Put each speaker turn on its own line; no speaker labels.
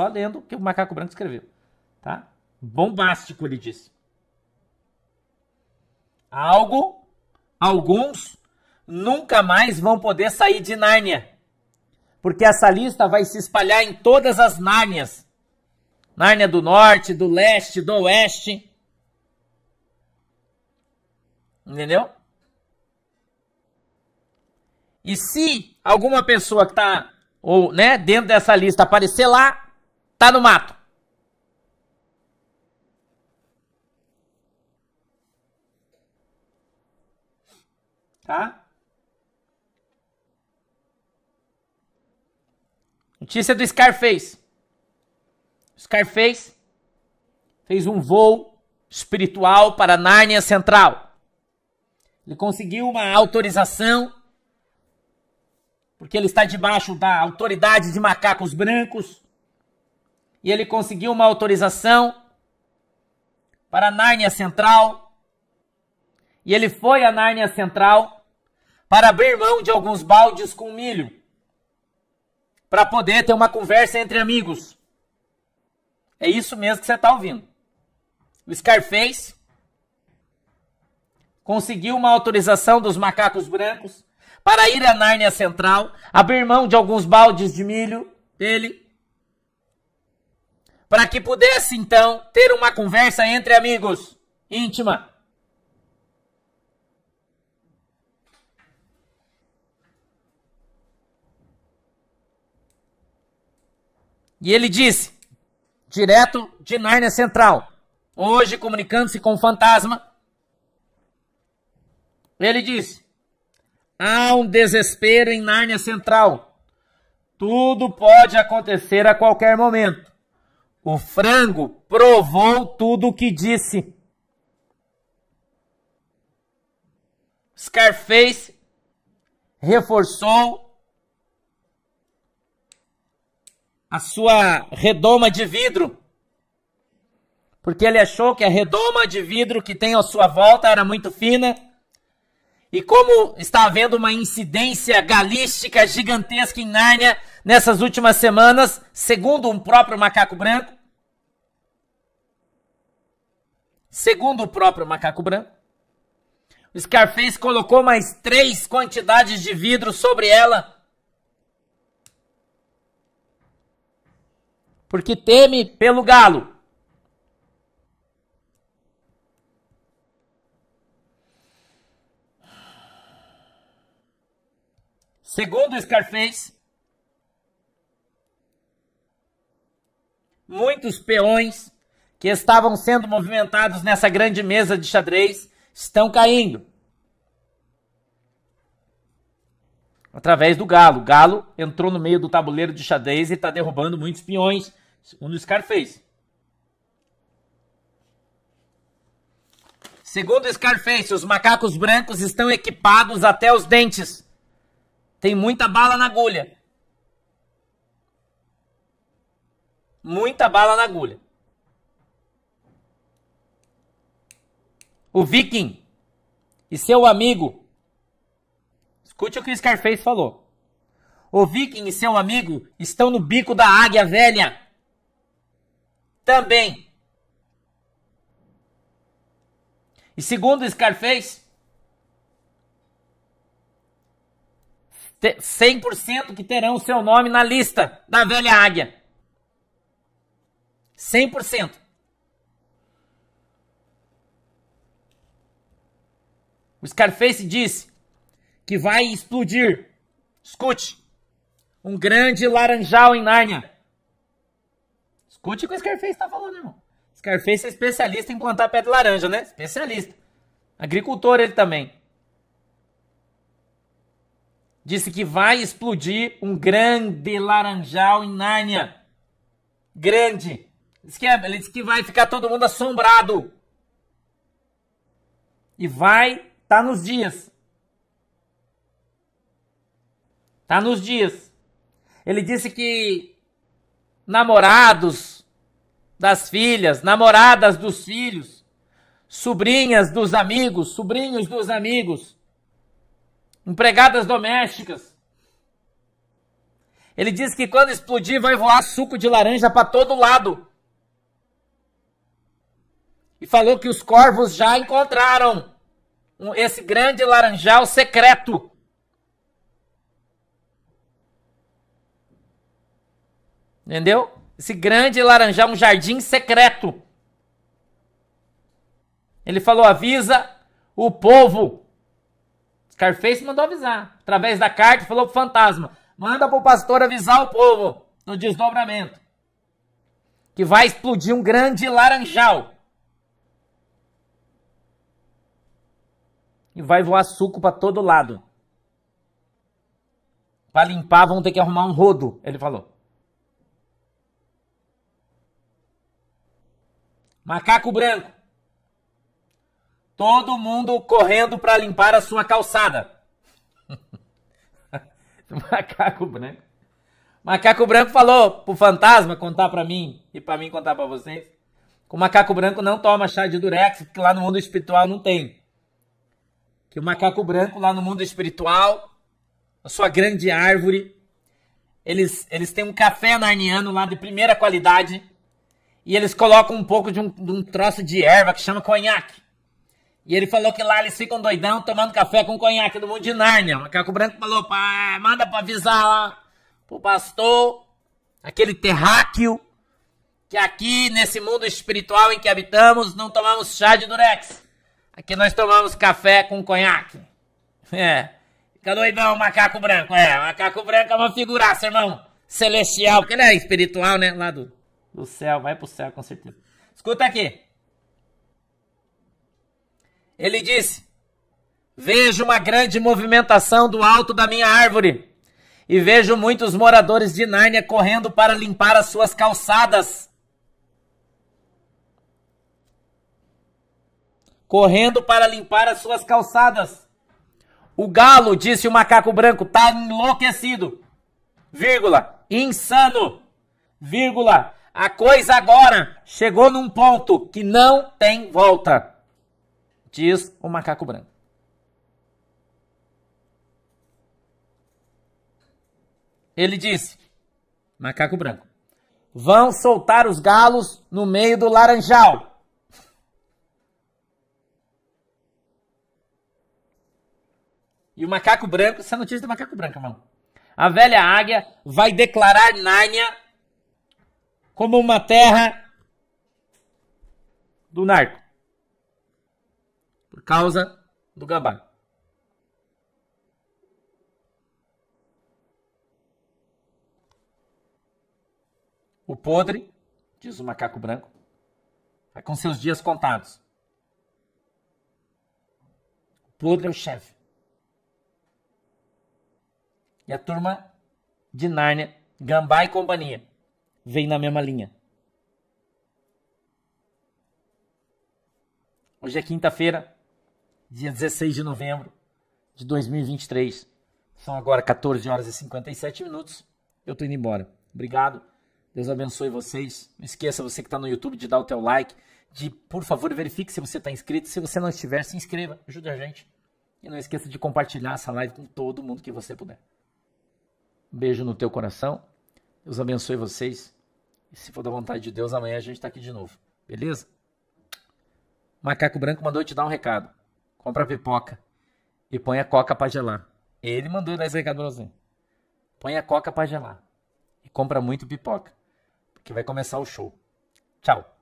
só lendo o que o Macaco Branco escreveu. Tá? Bombástico, ele disse. Algo, alguns nunca mais vão poder sair de Nárnia. Porque essa lista vai se espalhar em todas as Nárnias. Nárnia do norte, do leste, do oeste. Entendeu? E se alguma pessoa que está ou, né, dentro dessa lista aparecer lá, Tá no mato. Tá? Notícia do Scarface. Scarface fez um voo espiritual para Nárnia Central. Ele conseguiu uma autorização porque ele está debaixo da autoridade de macacos brancos e ele conseguiu uma autorização para Nárnia Central. E ele foi a Nárnia Central para abrir mão de alguns baldes com milho para poder ter uma conversa entre amigos. É isso mesmo que você está ouvindo. O Scarface conseguiu uma autorização dos macacos brancos para ir à Nárnia Central, abrir mão de alguns baldes de milho dele para que pudesse então ter uma conversa entre amigos íntima. E ele disse, direto de Nárnia Central, hoje comunicando-se com o fantasma, ele disse: há um desespero em Nárnia Central. Tudo pode acontecer a qualquer momento. O frango provou tudo o que disse. Scarface reforçou a sua redoma de vidro. Porque ele achou que a redoma de vidro que tem à sua volta era muito fina e como está havendo uma incidência galística gigantesca em Nárnia nessas últimas semanas, segundo o um próprio macaco branco, segundo o próprio macaco branco, o Scarface colocou mais três quantidades de vidro sobre ela. Porque teme pelo galo. Segundo Scarface, muitos peões que estavam sendo movimentados nessa grande mesa de xadrez estão caindo. Através do galo. O galo entrou no meio do tabuleiro de xadrez e está derrubando muitos peões, segundo o Scarface. Segundo Scarface, os macacos brancos estão equipados até os dentes. Tem muita bala na agulha. Muita bala na agulha. O Viking e seu amigo. Escute o que o Scarface falou. O Viking e seu amigo estão no bico da águia velha. Também. E segundo Scarface, 100% que terão o seu nome na lista da velha águia. 100%. O Scarface disse que vai explodir. Escute. Um grande laranjal em Nárnia. Escute o que o Scarface está falando, irmão. Scarface é especialista em plantar pé de laranja, né? Especialista. Agricultor ele também disse que vai explodir um grande laranjal em Nárnia. Grande. Diz que é, ele disse que vai ficar todo mundo assombrado. E vai estar tá nos dias. está nos dias. Ele disse que namorados das filhas, namoradas dos filhos, sobrinhas dos amigos, sobrinhos dos amigos, empregadas domésticas. Ele diz que quando explodir vai voar suco de laranja para todo lado. E falou que os corvos já encontraram esse grande laranjal secreto. Entendeu? Esse grande laranjal, um jardim secreto. Ele falou: avisa o povo Scarface mandou avisar. Através da carta, falou pro fantasma: manda pro pastor avisar o povo no desdobramento que vai explodir um grande laranjal. E vai voar suco para todo lado. Para limpar, vão ter que arrumar um rodo, ele falou. Macaco branco. Todo mundo correndo para limpar a sua calçada. Macaco branco. Macaco branco falou pro fantasma contar para mim e para mim contar para vocês. Que o macaco branco não toma chá de durex, que lá no mundo espiritual não tem. Que o macaco branco lá no mundo espiritual, a sua grande árvore, eles, eles têm um café narniano lá de primeira qualidade e eles colocam um pouco de um, de um troço de erva que chama conhaque. E ele falou que lá eles ficam doidão tomando café com conhaque do mundo de Nárnia. O macaco branco falou: pá, manda pra avisar lá pro pastor, aquele terráqueo, que aqui nesse mundo espiritual em que habitamos não tomamos chá de durex. Aqui nós tomamos café com conhaque. É. Fica doidão, macaco branco. É, macaco branco é uma figuraça, irmão. Celestial, porque ele é espiritual, né? Lá do, do céu, vai pro céu com certeza. Escuta aqui. Ele disse: Vejo uma grande movimentação do alto da minha árvore, e vejo muitos moradores de Nárnia correndo para limpar as suas calçadas. Correndo para limpar as suas calçadas. O galo, disse o macaco branco, está enlouquecido. Vírgula, insano. Vírgula, a coisa agora chegou num ponto que não tem volta diz o macaco branco. Ele disse, macaco branco, vão soltar os galos no meio do laranjal. E o macaco branco, essa notícia do macaco branco, irmão. A velha águia vai declarar Nárnia como uma terra do narco causa do gabá. O podre, diz o macaco branco, vai tá com seus dias contados. O podre é o chefe. E a turma de Nárnia, Gambá e companhia, vem na mesma linha. Hoje é quinta-feira, dia 16 de novembro de 2023. São agora 14 horas e 57 minutos. Eu tô indo embora. Obrigado. Deus abençoe vocês. Não esqueça você que está no YouTube de dar o teu like, de por favor verifique se você está inscrito. Se você não estiver, se inscreva, ajude a gente. E não esqueça de compartilhar essa live com todo mundo que você puder. Um beijo no teu coração. Deus abençoe vocês. E se for da vontade de Deus, amanhã a gente está aqui de novo. Beleza? Macaco Branco mandou te dar um recado compra pipoca e põe a coca para gelar. Ele mandou nós recadorzinho. Põe a coca para gelar e compra muito pipoca, porque vai começar o show. Tchau.